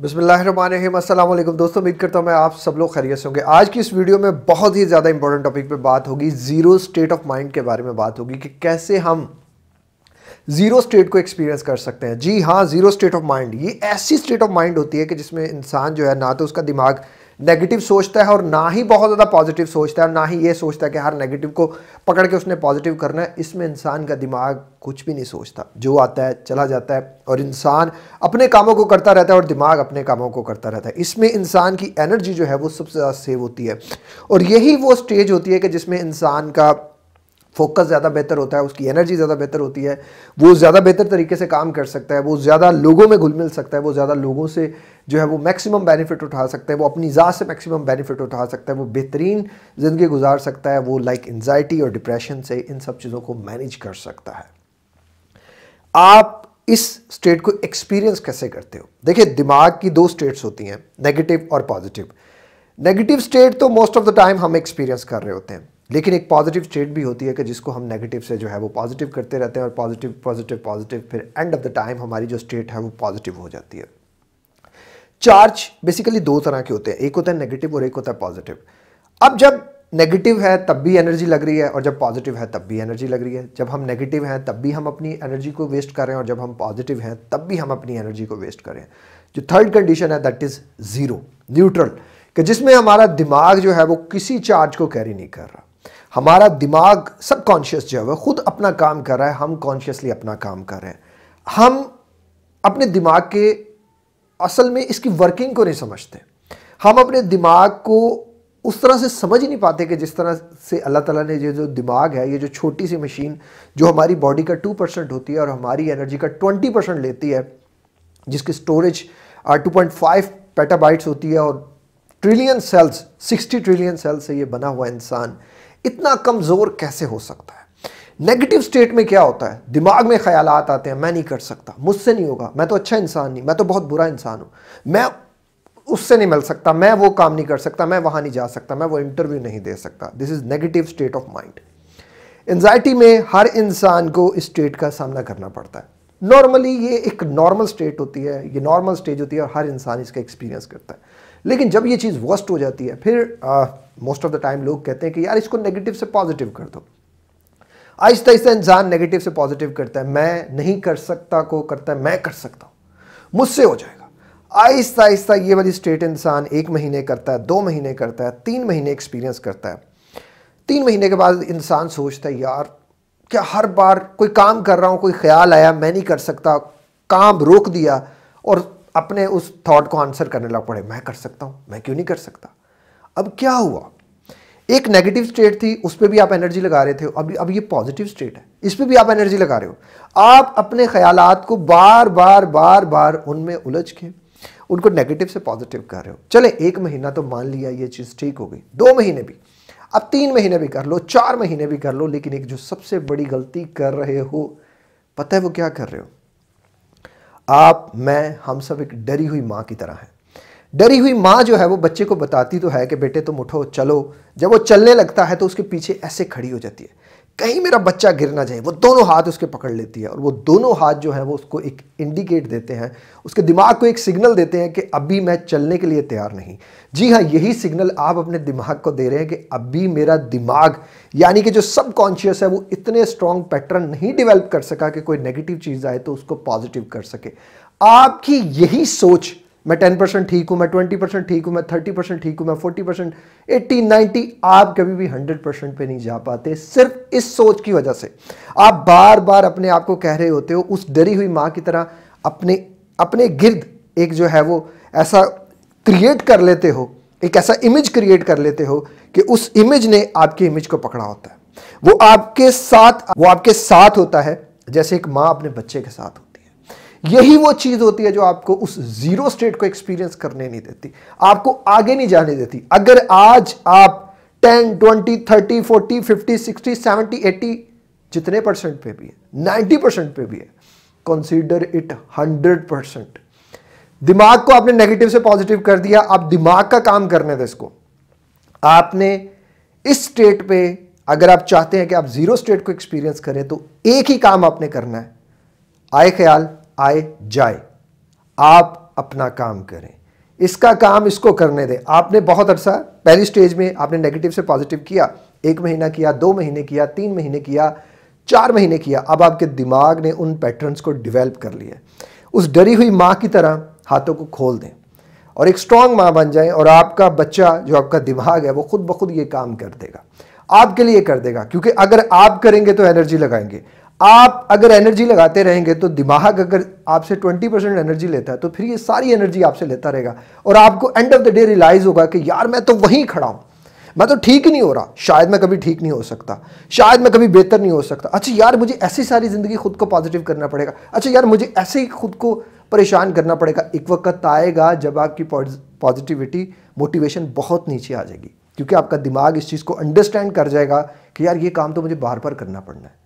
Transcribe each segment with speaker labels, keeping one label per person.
Speaker 1: बसमिलीम दोस्तों उम्मीद करता हूँ मैं आप सब लोग खैरियत से होंगे आज की इस वीडियो में बहुत ही ज़्यादा इंपॉर्टेंट टॉपिक पे बात होगी ज़ीरो स्टेट ऑफ माइंड के बारे में बात होगी कि कैसे हम ज़ीरो स्टेट को एक्सपीरियंस कर सकते हैं जी हाँ ज़ीरो स्टेट ऑफ माइंड ये ऐसी स्टेट ऑफ माइंड होती है कि जिसमें इंसान जो है ना तो उसका दिमाग नेगेटिव सोचता है और ना ही बहुत ज़्यादा पॉजिटिव सोचता है और ना ही ये सोचता है कि हर नेगेटिव को पकड़ के उसने पॉजिटिव करना है इसमें इंसान का दिमाग कुछ भी नहीं सोचता जो आता है चला जाता है और इंसान अपने कामों को करता रहता है और दिमाग अपने कामों को करता रहता है इसमें इंसान की एनर्जी जो है वो सबसे ज़्यादा सेव होती है और यही वो स्टेज होती है कि जिसमें इंसान का फोकस ज़्यादा बेहतर होता है उसकी एनर्जी ज़्यादा बेहतर होती है वो ज़्यादा बेहतर तरीके से काम कर सकता है वो ज़्यादा लोगों में घुल मिल सकता है वो ज़्यादा लोगों से जो है वो मैक्सिमम बेनिफिट उठा सकता है वो अपनी ज़ात से मैक्सिमम बेनिफिट उठा सकता है वो बेहतरीन ज़िंदगी गुजार सकता है वो लाइक एनजाइटी और डिप्रेशन से इन सब चीज़ों को मैनेज कर सकता है आप इस स्टेट को एक्सपीरियंस कैसे करते हो देखिए दिमाग की दो स्टेट्स होती हैं नेगेटिव और पॉजिटिव नेगेटिव स्टेट तो मोस्ट ऑफ द टाइम हम एक्सपीरियंस कर रहे होते हैं लेकिन एक पॉजिटिव स्टेट भी होती है कि जिसको हम नेगेटिव से जो है वो पॉजिटिव करते रहते हैं और पॉजिटिव पॉजिटिव पॉजिटिव फिर एंड ऑफ द टाइम हमारी जो स्टेट है वो पॉजिटिव हो जाती है चार्ज बेसिकली दो तरह के होते हैं एक होता है नेगेटिव और एक होता है पॉजिटिव अब जब नेगेटिव है तब भी एनर्जी लग रही है और जब पॉजिटिव है तब भी एनर्जी लग रही है जब हम नेगेटिव हैं तब भी हम अपनी एनर्जी को वेस्ट कर रहे हैं और जब हम पॉजिटिव हैं तब भी हम अपनी एनर्जी को वेस्ट कर रहे हैं जो थर्ड कंडीशन है दैट इज़ ज़ीरो न्यूट्रल कि जिसमें हमारा दिमाग जो है वो किसी चार्ज को कैरी नहीं कर रहा हमारा दिमाग सब कॉन्शियस जो है वह खुद अपना काम कर रहा है हम कॉन्शियसली अपना काम कर रहे हैं हम अपने दिमाग के असल में इसकी वर्किंग को नहीं समझते हम अपने दिमाग को उस तरह से समझ ही नहीं पाते कि जिस तरह से अल्लाह ताला ने ये जो दिमाग है ये जो छोटी सी मशीन जो हमारी बॉडी का टू परसेंट होती है और हमारी एनर्जी का ट्वेंटी परसेंट लेती है जिसकी storage two point five petabytes होती है और trillion cells sixty trillion cells से ये बना हुआ इंसान इतना कमज़ोर कैसे हो सकता है नेगेटिव स्टेट में क्या होता है दिमाग में ख्याल आते हैं मैं नहीं कर सकता मुझसे नहीं होगा मैं तो अच्छा इंसान नहीं मैं तो बहुत बुरा इंसान हूँ मैं उससे नहीं मिल सकता मैं वो काम नहीं कर सकता मैं वहाँ नहीं जा सकता मैं वो इंटरव्यू नहीं दे सकता this is negative state of mind anxiety में हर इंसान को इस स्टेट का सामना करना पड़ता है नॉर्मली ये एक नॉर्मल स्टेट होती है ये नॉर्मल स्टेज होती है और हर इंसान इसका एक्सपीरियंस करता है लेकिन जब ये चीज़ वर्स्ट हो जाती है फिर मोस्ट ऑफ द टाइम लोग कहते हैं कि यार इसको नेगेटिव से पॉजिटिव कर दो आहिस्ता आहिस्ता इंसान नेगेटिव से पॉजिटिव करता है मैं नहीं कर सकता को करता है मैं कर सकता हूँ मुझसे हो जाएगा आहिस्ता आहिस्ता ये वाली स्टेट इंसान एक महीने करता है दो महीने करता है तीन महीने एक्सपीरियंस करता है तीन महीने के बाद इंसान सोचता है यार क्या हर बार कोई काम कर रहा हूँ कोई ख्याल आया मैं नहीं कर सकता काम रोक दिया और अपने उस थॉट को आंसर करने लग पड़े मैं कर सकता हूँ मैं क्यों नहीं कर सकता अब क्या हुआ एक नेगेटिव स्टेट थी उस पर भी आप एनर्जी लगा रहे थे अभी अब ये पॉजिटिव स्टेट है इस पर भी आप एनर्जी लगा रहे हो आप अपने ख्याल को बार बार बार बार उनमें उलझ के उनको नेगेटिव से पॉजिटिव कर रहे हो चले एक महीना तो मान लिया ये चीज़ ठीक हो गई दो महीने भी अब तीन महीने भी कर लो चार महीने भी कर लो लेकिन एक जो सबसे बड़ी गलती कर रहे हो पता है वो क्या कर रहे हो आप मैं हम सब एक डरी हुई मां की तरह हैं डरी हुई माँ जो है वो बच्चे को बताती तो है कि बेटे तुम उठो चलो जब वो चलने लगता है तो उसके पीछे ऐसे खड़ी हो जाती है कहीं मेरा बच्चा गिर ना जाए वो दोनों हाथ उसके पकड़ लेती है और वो दोनों हाथ जो है वो उसको एक इंडिकेट देते हैं उसके दिमाग को एक सिग्नल देते हैं कि अभी मैं चलने के लिए तैयार नहीं जी हाँ यही सिग्नल आप अपने दिमाग को दे रहे हैं कि अभी मेरा दिमाग यानी कि जो सबकॉन्शियस है वो इतने स्ट्रॉन्ग पैटर्न नहीं डिवेल्प कर सका कि कोई नेगेटिव चीज़ आए तो उसको पॉजिटिव कर सके आपकी यही सोच मैं टेन परसेंट ठीक हूँ मैं ट्वेंटी परसेंट ठीक हूँ मैं थर्टी परसेंट ठीक हूँ मैं फोर्टी परसेंट एट्टी नाइन्टी आप कभी भी हंड्रेड परसेंट पर नहीं जा पाते सिर्फ इस सोच की वजह से आप बार बार अपने आप को कह रहे होते हो उस डरी हुई माँ की तरह अपने अपने गिर्द एक जो है वो ऐसा क्रिएट कर लेते हो एक ऐसा इमेज क्रिएट कर लेते हो कि उस इमेज ने आपकी इमेज को पकड़ा होता है वो आपके साथ वो आपके साथ होता है जैसे एक माँ अपने बच्चे के साथ होती है यही वो चीज़ होती है जो आपको उस जीरो स्टेट को एक्सपीरियंस करने नहीं देती आपको आगे नहीं जाने देती अगर आज आप 10, 20, 30, 40, 50, 60, 70, 80 जितने परसेंट पे भी है 90 परसेंट पे भी है कंसीडर इट 100 परसेंट दिमाग को आपने नेगेटिव से पॉजिटिव कर दिया आप दिमाग का काम करने दे इसको आपने इस स्टेट पे अगर आप चाहते हैं कि आप जीरो स्टेट को एक्सपीरियंस करें तो एक ही काम आपने करना है आए ख्याल आए जाए आप अपना काम करें इसका काम इसको करने दें आपने बहुत अरसा पहली स्टेज में आपने नेगेटिव से पॉजिटिव किया एक महीना किया दो महीने किया तीन महीने किया चार महीने किया अब आपके दिमाग ने उन पैटर्न्स को डिवेल्प कर लिया उस डरी हुई माँ की तरह हाथों को खोल दें और एक स्ट्रांग माँ बन जाएं और आपका बच्चा जो आपका दिमाग है वो खुद ब खुद ये काम कर देगा आपके लिए कर देगा क्योंकि अगर आप करेंगे तो एनर्जी लगाएंगे आप अगर एनर्जी लगाते रहेंगे तो दिमाग अगर आपसे 20 परसेंट एनर्जी लेता है तो फिर ये सारी एनर्जी आपसे लेता रहेगा और आपको end of the day realise होगा कि यार मैं तो वहीं खड़ा हूं मैं तो ठीक नहीं हो रहा शायद मैं कभी ठीक नहीं हो सकता शायद मैं कभी बेहतर नहीं हो सकता अच्छा यार मुझे ऐसी सारी ज़िंदगी खुद को पॉजिटिव करना पड़ेगा अच्छा यार मुझे ऐसे ही खुद को परेशान करना पड़ेगा एक वक्त आएगा जब आपकी पॉजिटिविटी मोटिवेशन बहुत नीचे आ जाएगी क्योंकि आपका दिमाग इस चीज़ को अंडरस्टैंड कर जाएगा कि यार ये काम तो मुझे बार बार करना पड़ना है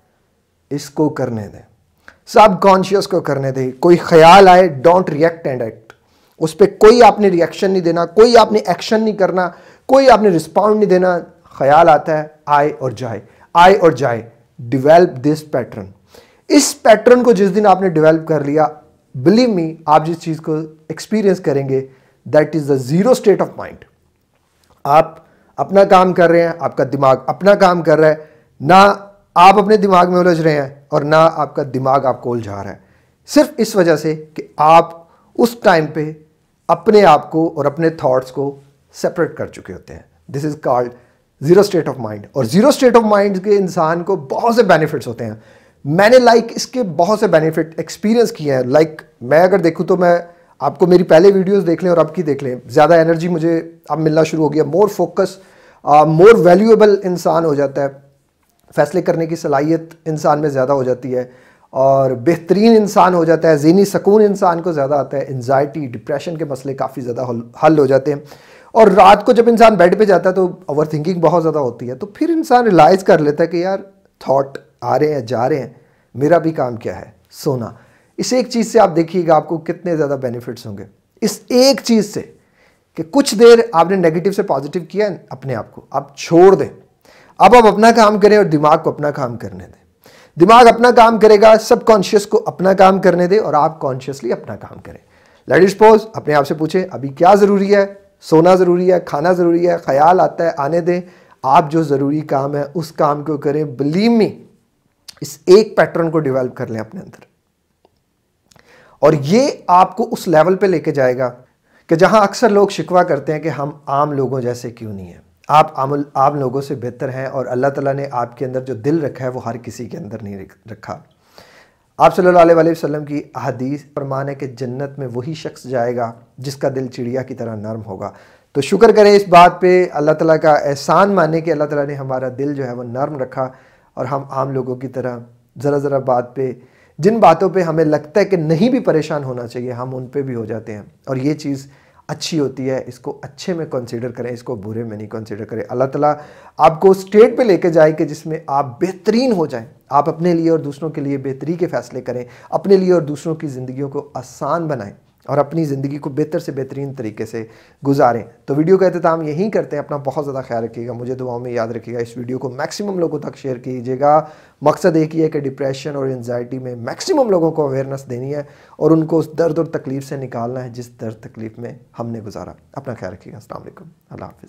Speaker 1: इसको करने दें सब कॉन्शियस को करने दें कोई ख्याल आए डोंट रिएक्ट एंड एक्ट उस पर कोई आपने रिएक्शन नहीं देना कोई आपने एक्शन नहीं करना कोई आपने रिस्पॉन्ड नहीं देना ख्याल आता है आए और जाए आए और जाए डिवेल्प दिस पैटर्न इस पैटर्न को जिस दिन आपने डिवेल्प कर लिया बिलीव मी आप जिस चीज़ को एक्सपीरियंस करेंगे that is the zero state of mind आप अपना काम कर रहे हैं आपका दिमाग अपना काम कर रहा है ना आप अपने दिमाग में उलझ रहे हैं और ना आपका दिमाग आपको उलझा रहा है सिर्फ इस वजह से कि आप उस टाइम पे अपने आप को और अपने थॉट्स को सेपरेट कर चुके होते हैं this is called zero state of mind और ज़ीरो स्टेट ऑफ माइंड के इंसान को बहुत से बेनिफिट्स होते हैं मैंने लाइक like, इसके बहुत से बेनिफिट एक्सपीरियंस किए हैं लाइक like, मैं अगर देखूँ तो मैं आपको मेरी पहले वीडियोस देख लें और अब की देख लें ज़्यादा एनर्जी मुझे अब मिलना शुरू हो गया मोर फोकस मोर वैल्यूएबल इंसान हो जाता है फैसले करने की सलाहियत इंसान में ज़्यादा हो जाती है और बेहतरीन इंसान हो जाता है जहनी सकून इंसान को ज़्यादा आता है एनजाइटी डिप्रेशन के मसले काफ़ी ज़्यादा हल हो जाते हैं और रात को जब इंसान बेड पे जाता है तो ओवर थिंकिंग बहुत ज़्यादा होती है तो फिर इंसान रिलाइज़ कर लेता है कि यार थॉट आ रहे हैं जा रहे हैं मेरा भी काम क्या है सोना इस एक चीज़ से आप देखिएगा आपको कितने ज़्यादा बेनिफिट्स होंगे इस एक चीज़ से कि कुछ देर आपने नेगेटिव से पॉजिटिव किया अपने आप को आप छोड़ दें अब आप अपना काम करें और दिमाग को अपना काम करने दें दिमाग अपना काम करेगा सब कॉन्शियस को अपना काम करने दे और आप कॉन्शियसली अपना काम करें लेट सपोज अपने आप से पूछें अभी क्या ज़रूरी है सोना ज़रूरी है खाना ज़रूरी है ख्याल आता है आने दें आप जो ज़रूरी काम है उस काम को करें बिलीव मी इस एक पैटर्न को डिवेल्प कर लें अपने अंदर और ये आपको उस लेवल पे लेके जाएगा कि जहां अक्सर लोग शिकवा करते हैं कि हम आम लोगों जैसे क्यों नहीं हैं आप आम आम लोगों से बेहतर हैं और अल्लाह ताला ने आपके अंदर जो दिल रखा है वो हर किसी के अंदर नहीं रखा आप सल्लल्लाहु अलैहि वसल्लम की अहदीस फरमान है कि जन्नत में वही शख्स जाएगा जिसका दिल चिड़िया की तरह नरम होगा तो शुक्र करें इस बात पे अल्लाह ताला का एहसान माने कि अल्लाह ताला ने हमारा दिल जो है वो नरम रखा और हम आम लोगों की तरह ज़रा ज़रा बात पे जिन बातों पे हमें लगता है कि नहीं भी परेशान होना चाहिए हम उन पर भी हो जाते हैं और ये चीज़ अच्छी होती है इसको अच्छे में कंसिडर करें इसको बुरे में नहीं कंसिडर करें अल्लाह ताला आपको स्टेट पे लेके जाए कि जिसमें आप बेहतरीन हो जाएं आप अपने लिए और दूसरों के लिए बेहतरी के फैसले करें अपने लिए और दूसरों की ज़िंदगियों को आसान बनाएं और अपनी ज़िंदगी को बेहतर से बेहतरीन तरीके से गुजारें तो वीडियो का अहतमाम यहीं करते हैं अपना बहुत ज़्यादा ख्याल रखिएगा मुझे दुआओं में याद रखिएगा इस वीडियो को मैक्सिमम लोगों तक शेयर कीजिएगा मकसद एक ही है कि डिप्रेशन और एनजाइटी में मैक्सिमम लोगों को अवेयरनेस देनी है और उनको उस दर्द और तकलीफ़ से निकालना है जिस दर्द तकलीफ़ में हमने गुजारा अपना ख्याल रखिएगा असल अल्लाह